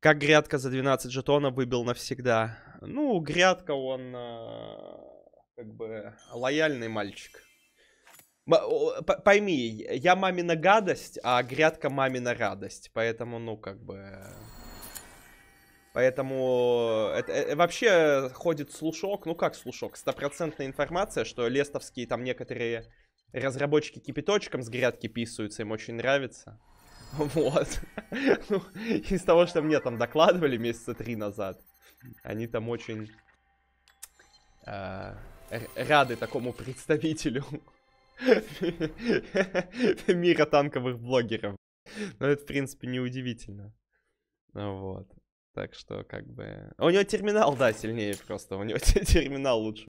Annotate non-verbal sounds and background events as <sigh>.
Как грядка за 12 жетонов выбил навсегда? Ну, грядка он э, как бы лояльный мальчик. Пойми, я мамина гадость, а грядка мамина радость. Поэтому, ну, как бы... Поэтому это, это, вообще ходит слушок, ну как слушок, стопроцентная информация, что лестовские там некоторые разработчики кипяточком с грядки писаются, им очень нравится. <laughs> Вот. Ну, из того, что мне там докладывали месяца три назад, они там очень э, рады такому представителю <laughs> мира танковых блогеров. Но это, в принципе, неудивительно. Вот. Так что, как бы... У него терминал, да, сильнее просто. У него <laughs> терминал лучше.